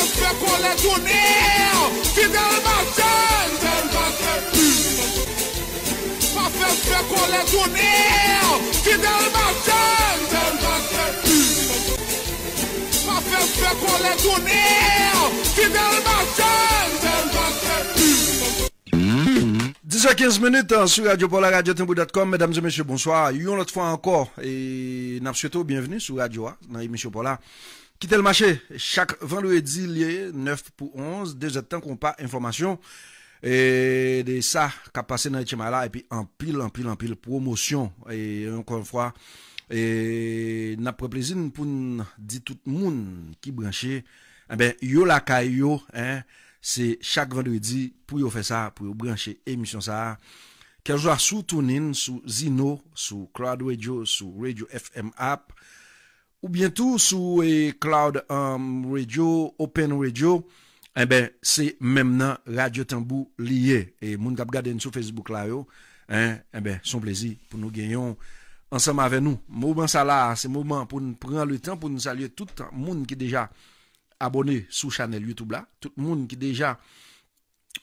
Ma fè se fè kon lè dounè, ki dèl ma chèl, dèl ma chèl Ma fè se fè kon lè dounè, ki dèl ma chèl, dèl ma chèl Ma fè se fè kon lè dounè, ki dèl ma chèl, dèl ma chèl 10 à 15 minutes, sou Radio Polar, Radio Timbou.com Mesdames et messieurs, bonsoir, yon lot fwa ankor Et n'ab sou eto, bienvenue, sou Radio, nan yon messieurs Polar Kite l mache, chak vendredi liye, 9 pou 11, deje tan kon pa informasyon, e de sa ka pase nan ite mala, e pi anpil, anpil, anpil, promosyon, e yon kon fwa, e napreplezin pou di tout moun ki branche, e eh ben yo la kay yo, se chak vendredi pou yo fe sa, pou yo branche emisyon sa, ke jwa soutounen sou Zino, sou Cloud Radio, sou Radio FM App, ou bientou sou e eh, cloud um, radio, open radio, ebe, eh se mem nan radyo tambou liye, e moun kap gaden sou Facebook la yo, ebe, eh son plezi pou nou genyon ansama ave nou. Mouman sa la, se mouman pou nou pren le tan pou nou salye tout moun ki deja abone sou chanel YouTube la, tout moun ki deja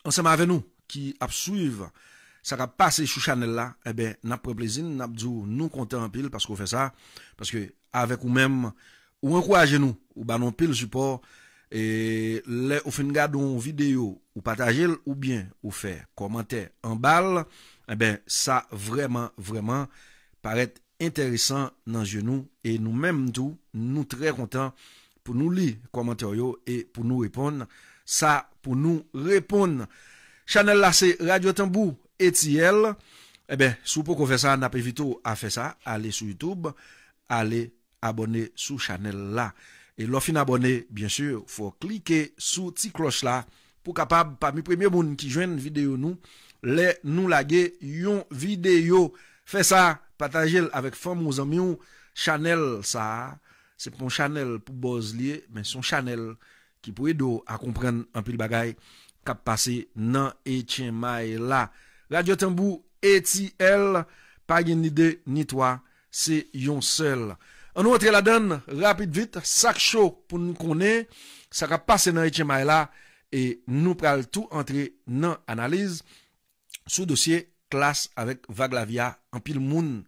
ansama ave nou ki ap suive sa kap pase sou chanel la, ebe, nap preplezin, nap djou nou konten apil, paskou fe sa, paskou avèk ou mèm, ou an kwa genou, ou banon pil supor, e le ou fin ga don videyo, ou patajel, ou bien, ou fè komantè an bal, e bè, sa vreman, vreman, paret enterisan nan genou, e nou mèm tou, nou trè kontan pou nou li komantè yo, e pou nou repon, sa pou nou repon. Chanel la se, Radio Tambou, eti el, e, e bè, sou pou kon fè sa, na pè vito, a fè sa, ale sou YouTube, ale YouTube, Abonne sou chanel la E lo fin abonne bien sur Fou klike sou ti kloch la Pou kapab pa mi premye moun ki jwen videyo nou Le nou lage yon videyo Fe sa pataje l Avek famou zanm yon chanel sa Se pon chanel pou boz liye Men son chanel Ki pou edo a kompren anpil bagay Kap pase nan etien may la Radyo tembou eti el Pagye ni de ni toa Se yon sel Pou kapab pa mi premye moun An nou entre la den rapit vit, sak chou pou nou konen, saka pase nan Itchimayla, e nou pral tou entre nan analiz, sou dosye klas avèk Vaglavia, an pil moun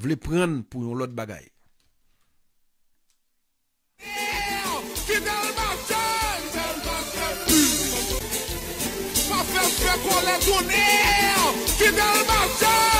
vle pren pou yon lot bagay. Ma fèm fè konen tonè, ki del bachan,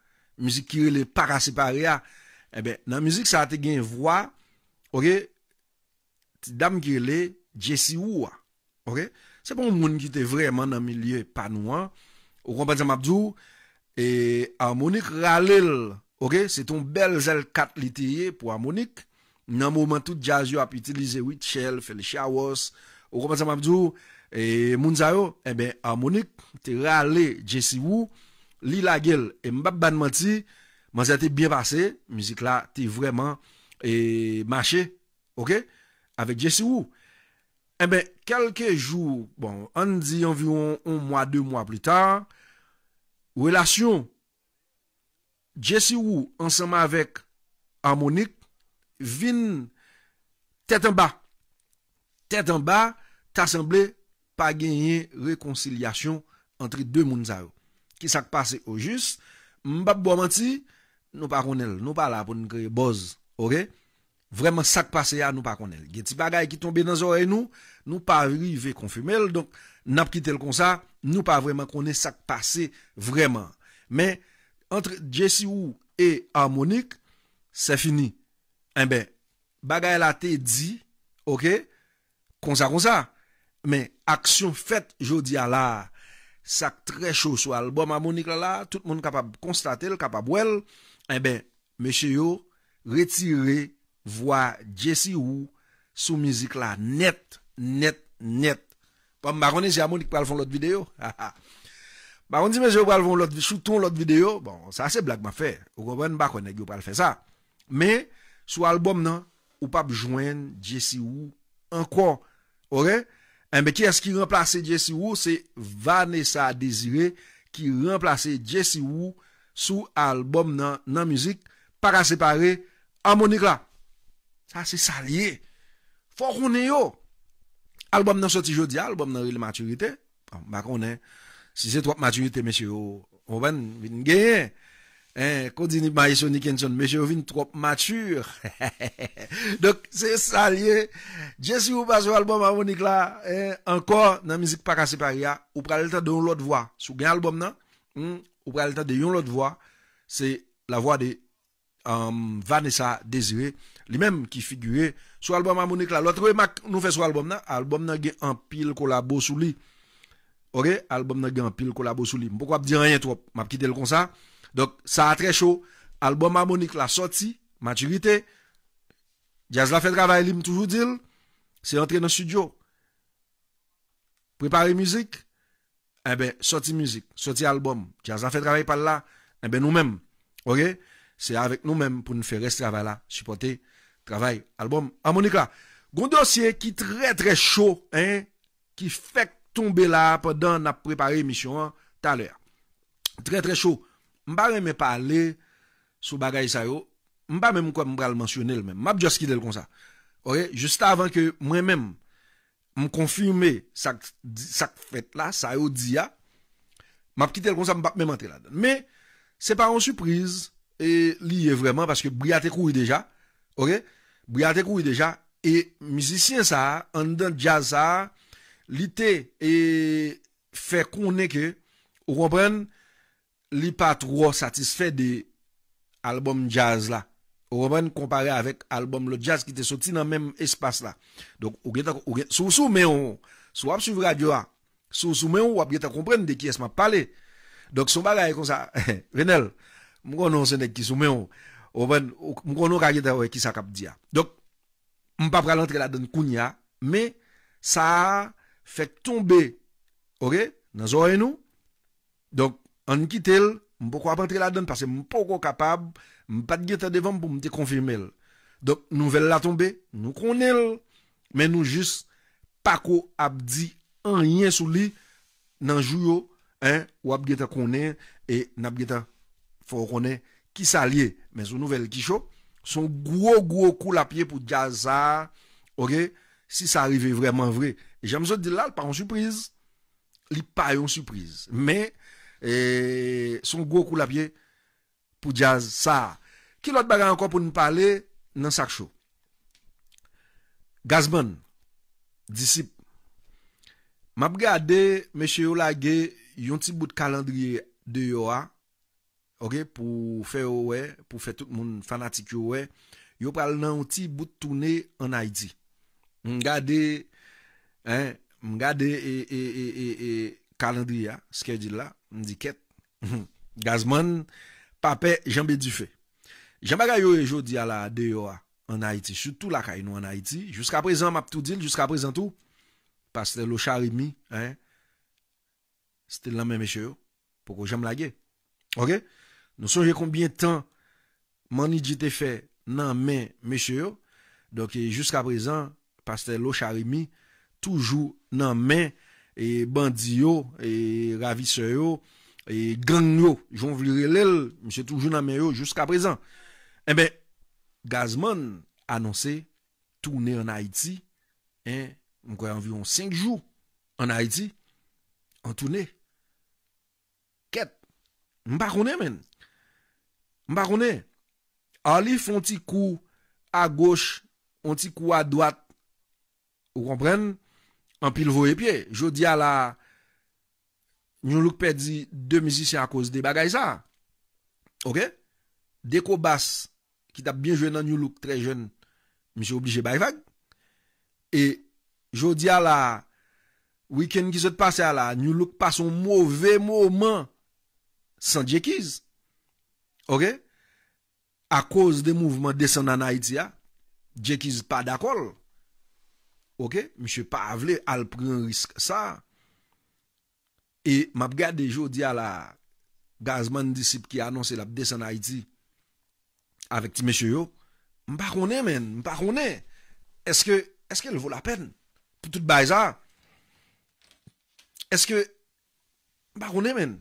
mizik kirele para separe a, ebe nan mizik sa te gen vwa, ori, ti dam kirele, dje si wou a, ori, se pou bon moun ki te vreman nan mi liye panou an, ou kompanyan mabdou, e harmonik ralil, ori, se ton bel zel kat li te ye pou harmonik, nan mouman tout jazz yo ap itilize wit chel, fe le chawos, ou kompanyan mabdou, e moun zayou, ebe harmonik te ralil dje si wou, li la gel e mbap banman ti, man se te biye pase, mizik la te vreman e mache, ok, avek Jesse Wu, ebe, kelke jou, bon, an di anviron, on mwa, de mwa pli ta, relasyon, Jesse Wu, ansama avek harmonik, vin, tet an ba, tet an ba, ta semble, pa genye rekonsilyasyon entre de mounzav, Ki sak pase ou jis, mbap bo amanti, nou pa konel. Nou pa la pou nou kre boz, orè. Vreman sak pase ya, nou pa konel. Gè ti bagay ki tombe nan zore nou, nou pa rive konfumel. Donk, nap ki tel kon sa, nou pa vreman konen sak pase vreman. Men, antre dje si ou e harmonik, se fini. En eh ben, bagay la te di, orè, kon sa kon sa. Men, aksyon fet, jo di ala... Sak tre chou sou albom amonik la la, tout moun kapab konstate l, kapab wel, e ben, meshe yo, retire, vwa Jesse Wu, sou mizik la, net, net, net. Poum, baroni si amonik pral fon lot videyo? Baroni si yo pral fon lot videyo? Bon, sa se blag ma fe, ou konwen bako neg yo pral fe sa. Me, sou albom nan, ou pap jwen Jesse Wu, an kon, orè? Mbe kyes ki remplace Jesse Wu, se Vanessa Desiree ki remplace Jesse Wu sou albom nan müzik para separe harmonik la. Sa se salye. Fokounen yo. Albom nan soti jodi, albom nan rile maturite. Bon, Bakounen, si se twap maturite meshi oh, yo, mwen genyen. Eh, Kondini Marisoni Kenson Meche ovine trop matur Dok se salye Jesse Uba sou albom Amonikla Enkor nan mizik Parasiparia Ou eh, praleta de yon lot voa Sou gen albom nan hmm, Ou praleta de yon lot voa Se la voa de euh, Vanessa Desire Li menm ki figue Sou albom Amonikla Lote we mak nou fe sou albom nan Albom nan gen an pil kolabo sou li Oge, albom nan gen an pil kolabo sou li Mpo kwa p di reyen trop Map kite l kon sa Donk, sa a tre chou. Album harmonik la soti, maturite. Jaz la fe travay li mtoujou dil. Se entre nan studio. Prepari eh mizik. Ebe, soti mizik. Soti albom. Jaz la fe travay pal la. Ebe eh nou mem. Ok? Se avek nou mem pou nou fe res travay la. Supote. Travay. Albom. Harmonik la. Gondosye ki tre tre chou. Ki fek tombe la podan na prepari emisyon taler. Tre tre chou. m ba reme pale sou bagay sa yo, m ba reme kwa m pral mansyone l men, m ap jast ki del kon sa, oye, justa avan ke mwen men, m konfirme sak fet la, sa yo di ya, m ap ki del kon sa, m bak me mantre la dan, me, se pa an suprise, e liye vreman, paske briyate kou yi deja, oye, briyate kou yi deja, e mizisyen sa, an dan jaza, li te, e fe konen ke, ou kompren, li pa tro satisfe de albom jazz la. Ouwen kompare avek albom lo jazz ki te soti nan men espas la. Donk, ouwen, sou sou meyon, sou ap sou vradiwa, sou sou meyon ou ap geta kompren de ki esman pale. Donk, sou bala e kon sa, renel, mwen konon sene ki sou meyon, ouwen, mwen konon kage ta ouwe ki sa kap diya. Donk, mwen pa pralantre la den koun ya, me sa fek tombe, ouwe, nan zo enou, donk, An nou kitel, m pou kwa pantre la don, pase m pou kwa kapab, m pat geta devan pou m te konfirmel. Don nou vel la tombe, nou konel, men nou jist, pa kwa ap di an yen sou li, nan jou yo, an wap geta konen, e nap geta fwa konen, ki salye, men sou nou vel kisho, son gwo gwo kou la pie pou dja za, ok, si sa arrive vreman vre, jen m sou di la, l pa yon suprise, li pa yon suprise, men, e son go kou la pie pou jazz sa ki lot bagan ankon pou nou pale nan sak show gazman disip map gade meche yo la ge yon ti bout kalandriye de yo a ok pou fe yo we pou fe tout moun fanatik yo we yo pale nan yon ti bout toune an aidi m gade m gade e e e e e Kalendri ya, skè di la, mdi ket. Gazman, papè, jambè di fè. Jambè ga yo e jò di ala de yo an Haiti. Soutou la kay nou an Haiti. Juska prezant map tout dil, juska prezant tout. Pastè lo charimi, eh. S'tè l'anmen mèche yo. Poko jambè la ge. Ok? Nou sonje konbyen tan mani di te fè nanmen mèche yo. Donke, juska prezant, pastè lo charimi, toujou nanmen mèche yo. E bandi yo, e ravi se yo, e gang yo Joun vlire lel, mse toujou nan men yo, jouska prezan Ebe, eh gazman anonsen, toune an Haiti E mkwe anvyon 5 jou an Haiti An toune Ket, mba kone men Mba kone Alif an ti kou a goshe, an ti kou a dwat Ou komprenne An pil vo epye. Jodi ala, nyon luk pedi 2016 a koz de bagay sa. Ok? Deko bas, ki tap bin jwen nan nyon luk tre jwen, mi se oblije bagay fag. E, jodi ala, wiken ki se te pase ala, nyon luk pason mouve mouman san Djekiz. Ok? A koz de mouvman desan nan Haiti ya, Djekiz pa dakol. Ok? Ok, mi chè pa avle al pren risk sa. E map gade dejo di a la gazman disip ki anons el ap desen Haiti. Avèk ti meshe yo. Mpa konè men, mpa konè. Eske, eske l vò la pen? Poutout bè a zan? Eske, mpa konè men.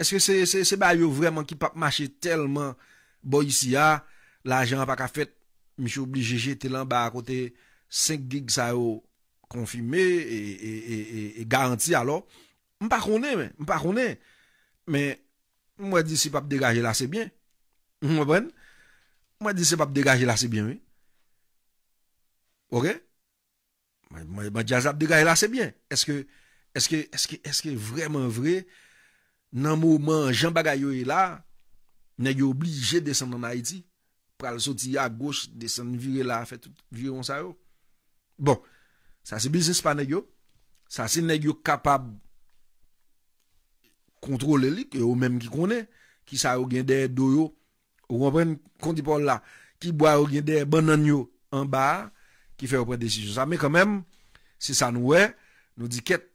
Eske se bè yo vreman ki pap mache telman bo yisi ya. La jan pa ka fèt, mi chè obligé jete lan bè a kotey. 5 gig sa yo konfime E garanti alo M pa konen men M pa konen Men mwen di se pap degaje la se bien Mwen pren Mwen di se pap degaje la se bien Ok Mwen di se pap degaje la se bien Eske Eske vremen vre Nan mouman jan bagay yo e la Ne yo oblije desen nan Haiti Pra l soti ya gos Desen vire la Viron sa yo Bon, sa se bizis pa nek yo, sa se nek yo kapab kontrole li, yo mèm ki konè, ki sa yo gen de do yo, yo mèm pren konti pou la, ki bwa yo gen de banan yo an ba, ki fè yo pren desisyon sa, mèm kan mèm, si sa nou wè, nou di ket,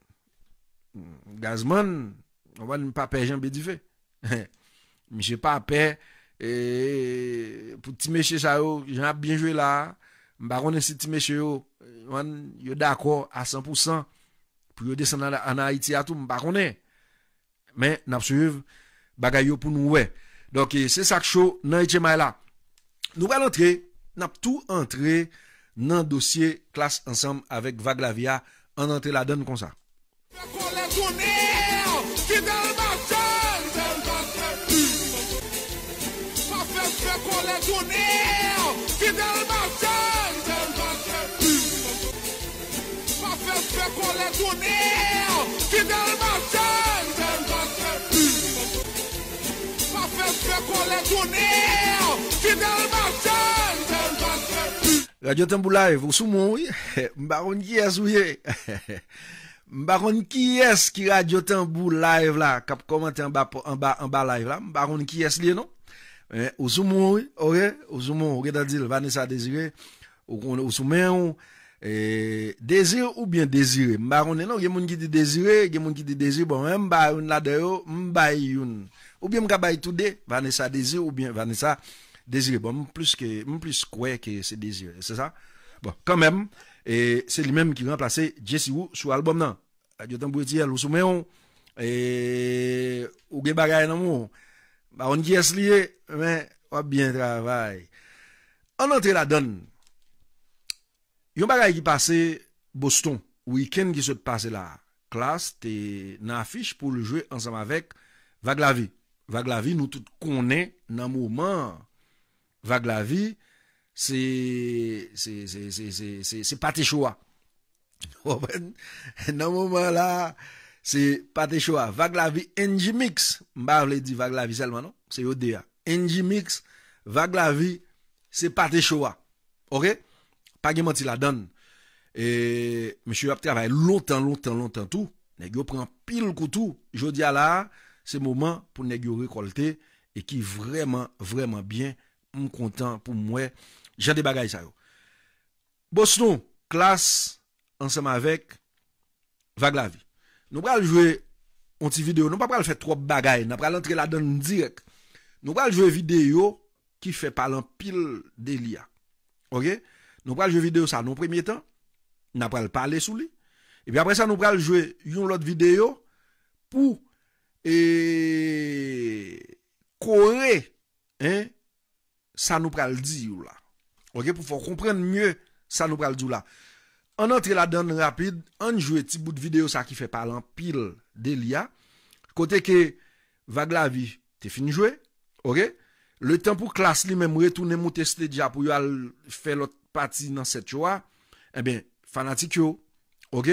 gazman, mèm pa pe jen bedi fè, mèm se pa pe, pou ti meche sa yo, jen ap bien jwe la, Mba konen si ti meshe yo Yo dakwo a 100% Pou yo desen an a iti atou Mba konen Men nap suyiv bagay yo pou nou we Dok e, se sak chou nan ite may la Nou gwa lontre Nap tou lontre nan dosye Klas ansam avek Vaglavia An lontre la den kon sa Mba konen konen Radyo Tembu live, osu moun wye, mba roun ki yes wye Mba roun ki yes ki Radyo Tembu live la, kap komante an ba live la, mba roun ki yes liye non eh, Osu moun wye, osu moun wye, osu moun wye eh, da dil Vanessa Desire Osu moun wye, desire ou bien desire, mba roun liye eh, non, gen moun ki di desire, gen moun ki di desire bon, Mba yon la deyo, mba yon Ou byen mkabay tou de, vanesa dese ou byen vanesa dese. Bon, m plis kwey ke se dese, se sa. Bon, kanmem, e, se li menm ki remplase Jesse Wu sou albom nan. A diotan bou eti, alou sou meyon. E, ou ge bagay nan moun. Ba, on diyes liye, men, wap byen travay. An antre la don. Yon bagay ki pase Boston, wikend ki se pase la klas, te nan afish pou ljwe ansam avek Vaglavik. Vag la vi nou tout konen nan mouman. Vag la vi, se pati choua. Nan mouman la, se pati choua. Vag la vi enjimiks. Mba vle di vag la vi selman, se yo dea. Enjimiks, vag la vi, se pati choua. Ok? Pagye mwen ti la don. E, mwen chou ap ter vay lontan, lontan, lontan tou. Ne yo pren pil koutou. Jodi ala a. Se mouman pou negyo rekolte. E ki vreman, vreman bien. M kontan pou mwe. Jan de bagay sa yo. Bosnon, klas. Ansem avek. Vag la vi. Nou pral jwe yon ti video. Nou pral fwe trope bagay. Nou pral jwe video ki fwe palan pil de liya. Ok. Nou pral jwe video sa nou premye tan. Nou pral pale sou li. E pi apre sa nou pral jwe yon lot video. Pou. E kore, sa nou pral di ou la. Ok, pou fò komprenn mye sa nou pral di ou la. An antre la dan rapide, an jwè ti bout videyo sa ki fè palan pil de liya. Kote ke Vaglavi te finjwè, ok. Le tan pou klas li memwè tou ne mwou testè dja pou yo al fè lot pati nan set chwa. E eh ben, fanatik yo, ok.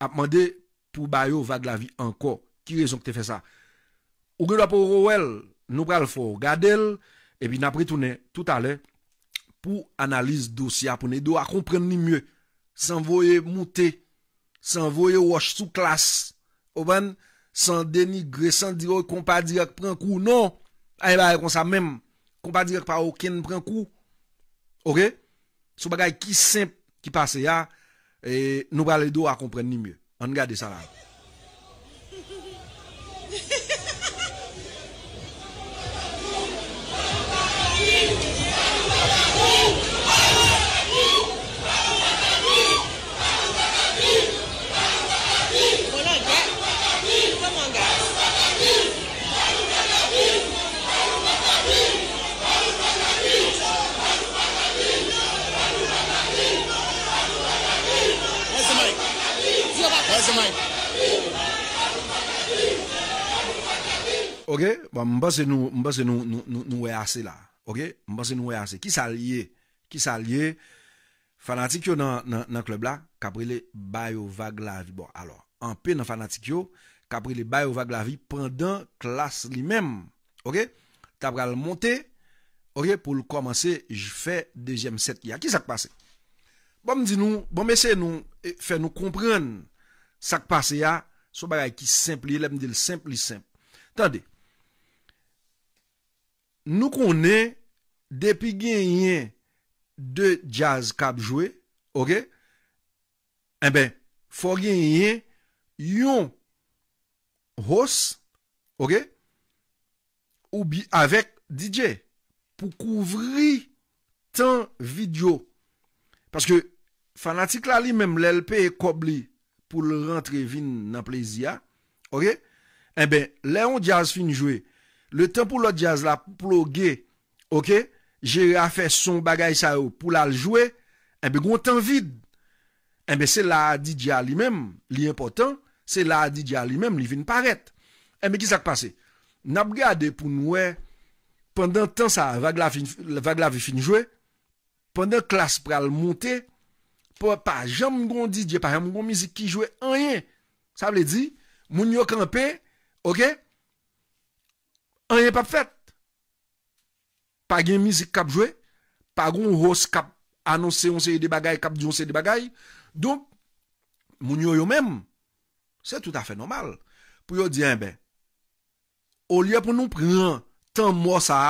A pman de pou bayo Vaglavi anko. Ki rezon ki te fe sa? Ou ge dwa pou rou el? Nou pral fò. Gade el, epi napri toune, tout ale, pou analize dos ya, pou ne do a kompren ni mye. San voye mouté, san voye wosh sou klas, ou ban, san denigre, san dire, kon pa direk pren kou, non, a e baye kon sa mem, kon pa direk pa ou ken pren kou. Ou ge, sou bagay ki semp ki pase ya, e nou pral le do a kompren ni mye. An gade sa la. Ok, bon, mba se nou we ase la Ok, mba se nou we ase Ki sa liye Fanatik yo nan klub la Kabrile bayo vage la vi Bon, alor, anpe nan fanatik yo Kabrile bayo vage la vi Pendan klas li mem Ok, tabral monte Ok, pou l komanse Je fè dejem set ya Ki sa kpanse Bom ese nou bon, e, fè nou komprenn Sak pase ya, sou bagay ki semp li, lem di li semp li semp. Tande, nou konen, depi genyen de jazz kab jwe, ok, en ben, fo genyen yon hos, ok, ou bi avek DJ pou kouvri tan video. Paske fanatik la li menm lelpe e kob li, pou l rentre e vin nan pleziya, ok, ebe, eh leon diaz finjouye, le tan pou lot diaz la plogue, ok, jere a fe son bagay sa ou pou l aljouye, ebe, eh goun tan vide, ebe, eh se la adi dia li mem, li impotant, se la adi dia li mem, li vin paret, ebe, ki sak pase, nap gade pou noue, pandan tan sa, vag la vi finjouye, pandan klas pral monte, ebe, pa jam mgon di dje, pa jam mgon mizik ki jwe, anye, sa vle di, moun yo kanpe, okey, anye pa fèt, pa gen mizik kap jwe, pa gen rous kap, anonsen yon sey de bagay, kap di yon sey de bagay, do, moun yo yo mem, se tout afe normal, pou yo di eh enbe, o liye pou nou pren, tan mwos a,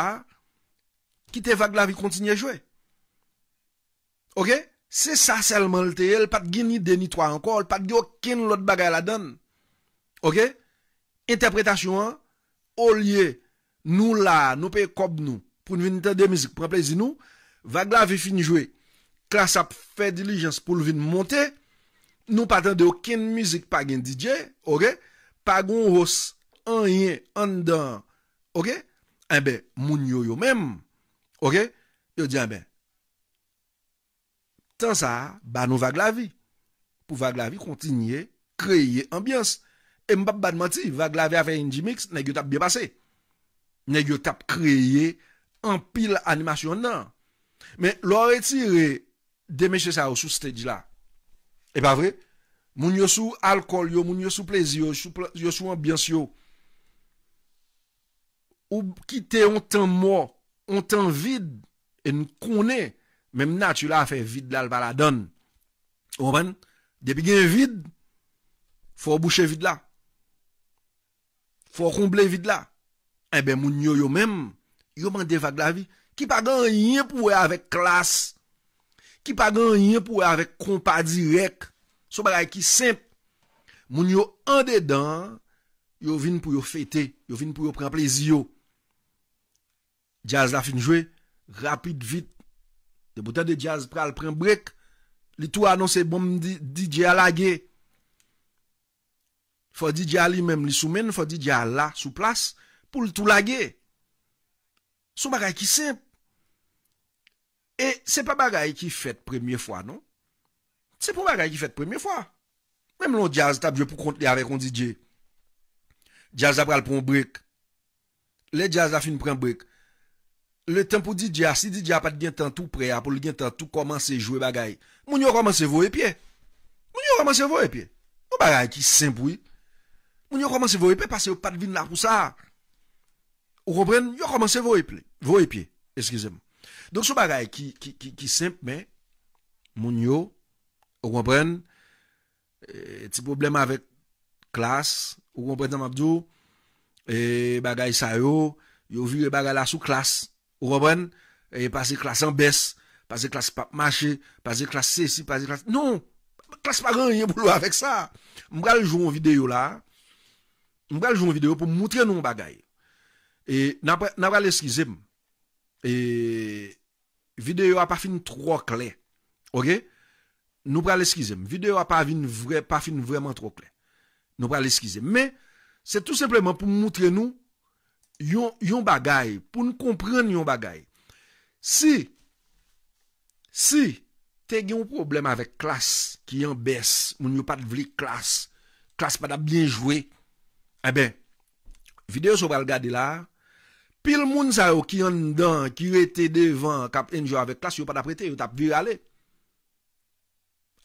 ki te vage la vi kontine jwe, okey, Se sa selman lte el, pat geni deni to anko, l pat geni okin lot bagay la den. Ok? Interpretasyon an, olye, nou la, nou pe kob nou, pou nou vinite de mizik, pou rappelezi nou, vag la vi finjwe, klasap fe dilijens pou nou vin monte, nou patende okin mizik pa geni DJ, ok? Pa goun hos, an ye, an dan, ok? An be, moun yo yo mem, ok? Yo di an be, Tan sa, ba nou vage la vi. Pou vage la vi kontinye, kreye ambyans. E mbap badmati, vage la vi aven in jimiks, ne gyot ap bya pase. Ne gyot ap kreye, an pil animasyon nan. Men, lor etire, demeshe sa ou sou stedj la. E pa vre, moun yo sou alkol yo, moun yo sou plezi yo, yo sou ambyans yo. Ou ki te ontan mou, ontan vid, en konen yo. Mem natu la fe vid la l pala don. Oman, depi gen vid, fò bouche vid la. Fò komple vid la. Ebe moun yo yo mem, yo man defak la vi. Ki pa gan yon pou we avek klas. Ki pa gan yon pou we avek kompa direk. Sou bagay ki semp. Moun yo an dedan, yo vin pou yo fete. Yo vin pou yo pren plezi yo. Jaz la fin jwe. Rapid vit. Boutè de jazz pral pran brek, li tou anonsè bom DJ a lage. Fò DJ a li mèm li soumen, fò DJ a la souplas pou l tou lage. Sou bagay ki se. E se pa bagay ki fèt premye fwa, non? Se pou bagay ki fèt premye fwa. Mèm lò jazz tabjè pou kontè avè kon DJ. Jazz a pral pran brek. Le jazz a fin pran brek. Le tempou di diya, si di diya pat gen tentou prea pou li gen tentou komanse jwe bagay, moun yo komanse vowe pye. Moun yo komanse vowe pye. Moun bagay ki sempoui. Moun yo komanse vowe pye, pase yo pat vin la pou sa. Ou kompren, yo komanse vowe pye. Eskize moun. Donk sou bagay ki semp men, moun yo, ou kompren, ti problem avet klas, ou kompren nan mabdou, bagay sa yo, yo viye bagay la sou klas. Ou wabwen, e eh, pase klasan bes, pase klasan mache, pase klasan se, pase klasan... Non, klasan pa gan yon boulou avèk sa. Mwen pral jou yon videyo la, mwen pral jou yon videyo pou moutre nou bagay. E nan pral eskize m, e, videyo a pa fin tro kle. Ok, nou pral eskize m, videyo a pa fin vreman tro kle. Nou pral eskize m, me, se tout sepleman pou moutre nou Yon bagay, pou nou kompren yon bagay, si te gen yon problem avek klas ki yon bes, moun yon pat vli klas, klas pat ap bien jwe, ebe, eh videyo sou pral gade la, pil moun sa yon ki yon dan, ki yon ete devan, kap enjou avek klas, yon pat ap rete, yon tap vir yale.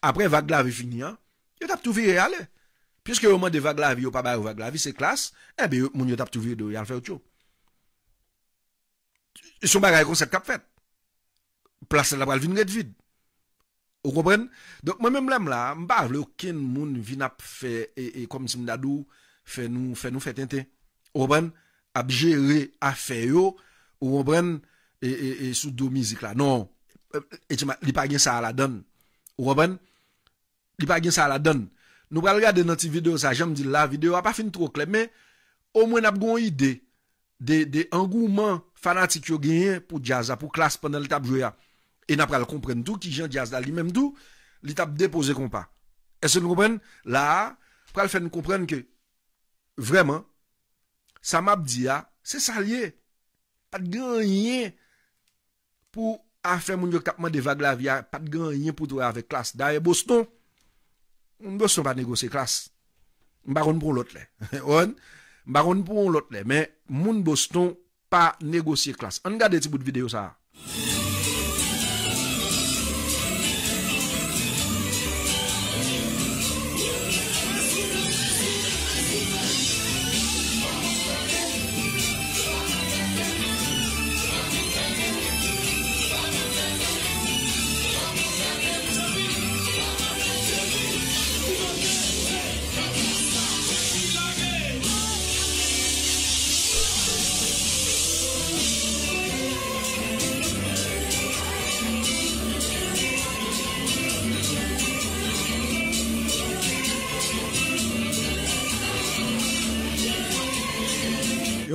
Apre, vag la ve finian, yon tap tou vir yale. Piske yo man deva glavi, yo pa baye vaga glavi, se klas, ebe yo moun yo tap tou vide ou yal fè ou tjo. Son bagay kon sèk kap fèt. Plase la pral vinre tvid. Ou kompren? Donk mwen mwen mlem la, mba vle ou ken moun vinap fè, e kom si mnadou fè nou fè tente. Ou kompren? Abje re a fè yo, ou kompren? E sou do mizik la. Non, etima, li pa gen sa ala don. Ou kompren? Li pa gen sa ala don. Nou pral rade nan ti video sa, janm di la video, ap pa fin tro kle, men, o mwen ap goun ide de an gouman fanatik yo genyen pou jaza, pou klas pwennan l tap jwe a. E nap pral kompren tou ki jen jaza li, menm tou, li tap depose kompa. E se nou mwen la, pral fen kompren ke, vreman, sa map di a, se salye, pat genyen pou a fe moun yo kapman de vage la vya, pat genyen pou dwe ave klas da e boston. Moun boston pa negosye klas Mbaron pou an lot le Mbaron pou an lot le Moun boston pa negosye klas An gade ti bout videyo sa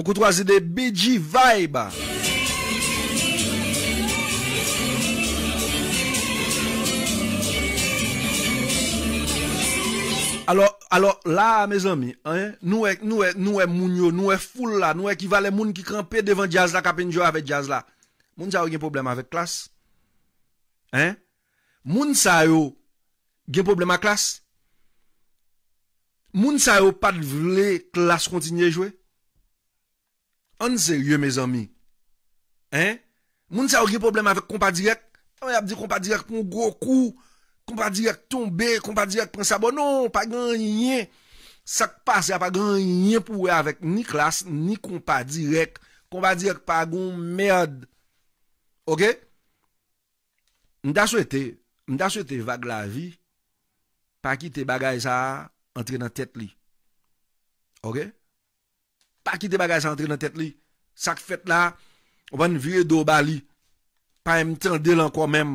Ou koutwa zide BG Vibe Alo la me zomi Nou e moun yo Nou e full la Nou e kivalen moun ki kranpe Devan Jazla Moun sa yo gen problema vek klas Moun sa yo gen problema klas Moun sa yo pad vle klas kontinye jwe An se rye, me zami? Hein? Moun ah, non, se a ouge problem avèk kompa direk? Tam y ap di kompa direk pou mou gwo kou, kompa direk tombe, kompa direk pren sa bonon, pa gen yen. Sak pa, se a pa gen yen pou wè avèk ni klas, ni kompa direk, kompa direk pa goun mèrd. Ok? Mda sou ete, mda sou ete vage la vi, pa ki te bagay sa, a entre nan tèt li. Ok? Pa ki te bagay sa antre nan tet li. Sak fet la, ou ban viri do ba li. Pa em ten de lan kwa mem.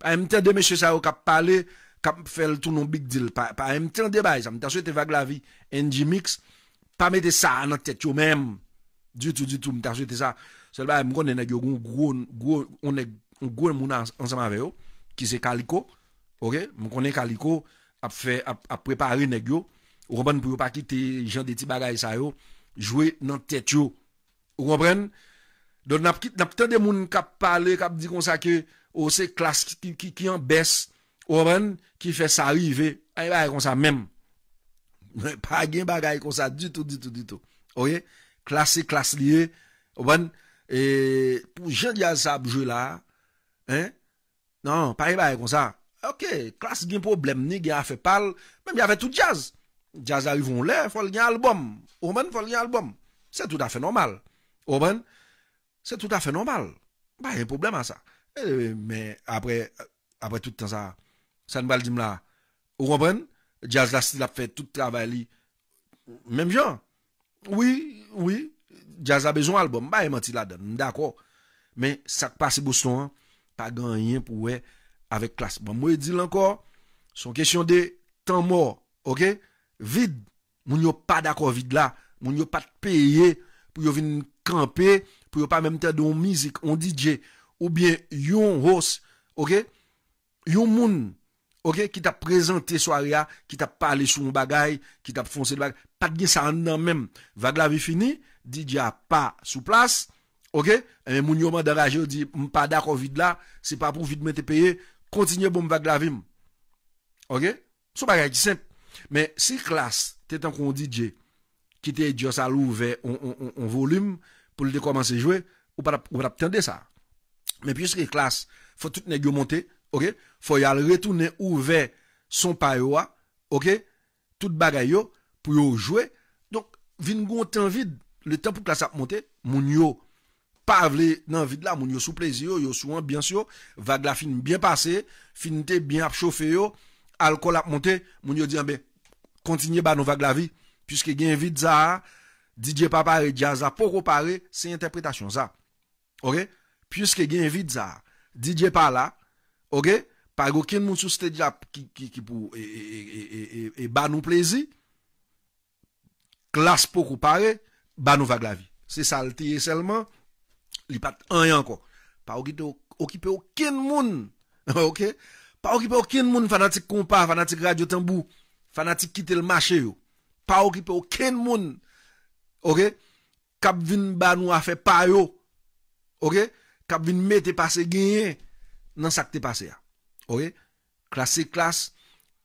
Pa em ten de meshe sa yo kap pale, kap fel tout non big deal. Pa em ten de bay sa. Mwen te aswe te vage la vi. NG Mix, pa me te sa nan tet yo mem. Du tu, du tu, mwen te aswe te sa. Sele bay, mwen konen nagyo, mwen gro, mwen gro, mwen gro mounan ansama ve yo. Ki se kaliko. Ok, mwen konen kaliko, ap prepari nagyo. Ou ban pou yo pa ki te jan de ti bagay sa yo. Jwe nan tet yo Ou kompren? Don nap ten de moun kap pale Kap di konsa ke Ou se klas ki yon bes Ou kompren? Ki fe sa rive A yon ba yon konsa mem Pa gen ba ga yon konsa du to du to du to Ou ye? Klas se klas liye Ou kompren? E pou jen diaz sa ap jwe la Non, pa yon ba yon konsa Ok, klas gen problem ni Gen a fe pal Men mi a fe tout jaz Ou? jazz arrive on l'air, faut un album. Oman, faut un album. C'est tout à fait normal. Oman, c'est tout à fait normal. Pas de un problème à ça. Eh, mais après, après tout le temps, ça, ça ne va pas là. Vous comprenez? Jazz là, s'il a fait tout le travail, même genre. Oui, oui, jazz a besoin d'album. Bah, il menti là-dedans. D'accord. Mais ça passe Boston, pas gagné pour eux. avec classe. Bon, moi, je dis encore, une question de temps mort. OK? Vid, moun yo pa dako vid la, moun yo pa te peye, pou yo vin kampe, pou yo pa menmte do mizik, on DJ, ou bien yon host, ok, yon moun, ok, ki ta prezante so aria, ki ta pale sou m bagay, ki ta fonse de bagay, pat gen sa an nan menm, bagay vi fini, DJ a pa sou plas, ok, e moun yo man da reaje ou di m pa dako vid la, se pa pou vid me te peye, kontinye bon bagay vi m, ok, sou bagay ki semp. Men, si klas, te tan kon di dje, ki te djo salou ve yon volume, pou li de komanse jwe, ou para ptende sa. Men, pi yos ki klas, fò tout ne gyo monte, ok, fò yal retounen ou ve son paywa, ok, tout bagay yo, pou yo jwe, donk, vin gwo tan vide, le tan pou klas ap monte, moun yo pavle nan vide la, moun yo sou plezi yo, yo souan, bien syo, vage la film bien pase, finite bien ap chofe yo, alkol ap monte, moun yo diyan ah be, Kontinye ba nou vage la vi. Puske gen vide za, DJ pa pare, DJ aza, poko pare, se interpretasyon za. Ok? Puske gen vide za, DJ pa la, ok? Pag ou ken moun sou stedja, ki pou, e e, e, e, e, e, e ba nou plezi, klas poko pare, ba nou vage la vi. Se salteye selman, li pat an yan ko. Pag ou ki te, ou ki pe ou ken moun, ok? Pag ou ki pe ou ken moun, fana ti kompa, fana ti kradyo tembu, Fanati kite l mache yo. Pa ou kipe ouken moun. Ok? Kap vin ban ou a fe pa yo. Ok? Kap vin me te pase genye. Nan sak te pase ya. Ok? Klasi klas.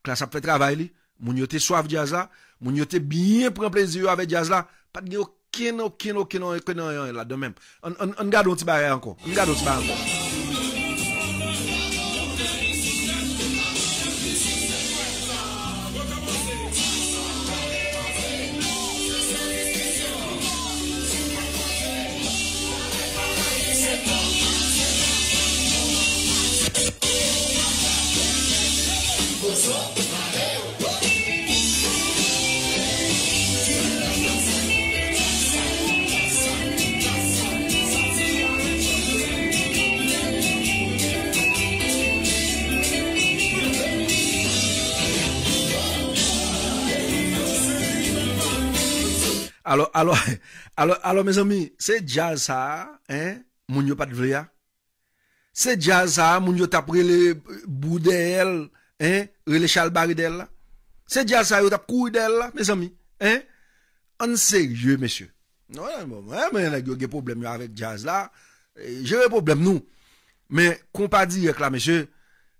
Klas ap fe travay li. Moun yo te soaf jazla. Moun yo te biye pren prezi yo ave jazla. Pat gen ouken ouken ouken ouken an yon yon la. De mem. An gad ou ti ba re anko. An gad ou ti ba anko. Alor, alor, alor, alor, mes anmi, se jaza, moun yo pat vrea, se jaza, moun yo tapre le bou de el, eh, Rile chal bari del la. Se jazz a yo tap koui del la. Mes ami. Hein? An se je, messe. Non, an mwen a ge problem yo avet jazz la. Je ge problem nou. Men, kompa di yek la, messe.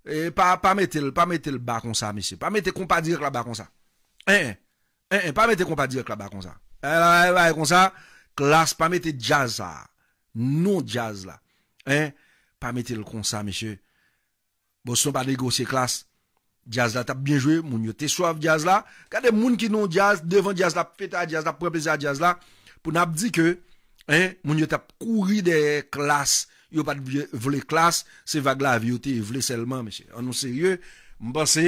E pa, pa mette, pa mette bakon sa, messe. Pa mette kompa di yek la bakon sa. Hein? Hein? Pa mette kompa di yek la bakon sa. Hein? Ha, ha, ha, ha, ha, ha, ha, ha, ha, ha. Klas, pa mette jazz la. Nou jazz la. Hein? Pa mette kon sa, messe. Bo son pa degose klas. Jazz là, t'as bien joué, mon yo t'es soif jazz là. Quand des moun qui non jazz, devant jazz là, fête à jazz là, pour plaisir à jazz là, pour n'a dit que, hein, moun yo a couru des classes, yo pas voulu classe, c'est vague la vie voulu seulement, monsieur. En nous sérieux, m'pense,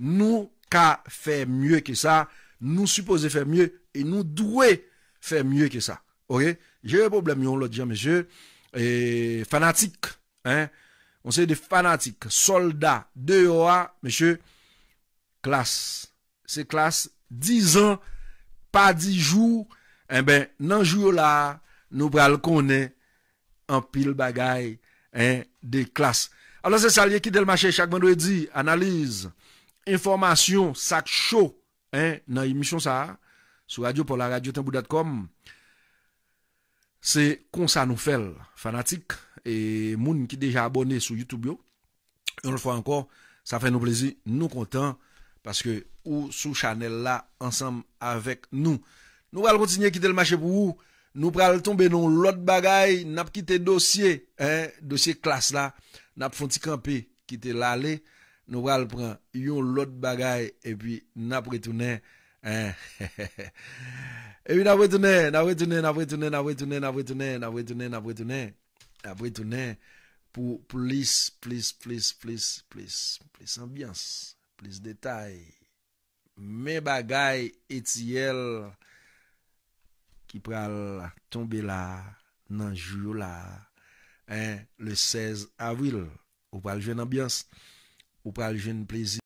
nous, qu'à faire mieux que ça, nous supposons faire mieux, et nous devons faire mieux que ça. Ok? J'ai un problème, yon l'autre, monsieur, et fanatique, hein, On se de fanatik, soldat, de yo a, mèche, klas. Se klas, 10 an, pa 10 jou, en eh ben nan jou yo la, nou pral konen, an pil bagay, en, eh, de klas. Alò se salye ki del mache, chak vendwe di, analize, informasyon, sak chou, en, eh, nan emisyon sa, sou radio pou la radio tembou dat kom. Se kon sa nou fel fanatik e moun ki deja abone sou YouTube yo. Yon le fwa ankon, sa fwe nou plezi, nou kontan. Paske ou sou chanel la ansam avek nou. Nou pral kontinye kite l mache pou ou. Nou pral tombe yon lot bagay, nap kite dosye, eh, dosye klas la. Nap fonti kampe, kite l ale. Nou pral pran yon lot bagay, epi nap retounen. Ewi eh, eh, eh. nabwetounen Nabwetounen Nabwetounen Nabwetounen Nabwetounen Nabwetounen Pou plis Plis Plis Plis Plis Plis ambyans Plis detay Me bagay etiyel Ki pral tombe la Nanjou la Le 16 avril Ou pral jwen ambyans Ou pral jwen plizi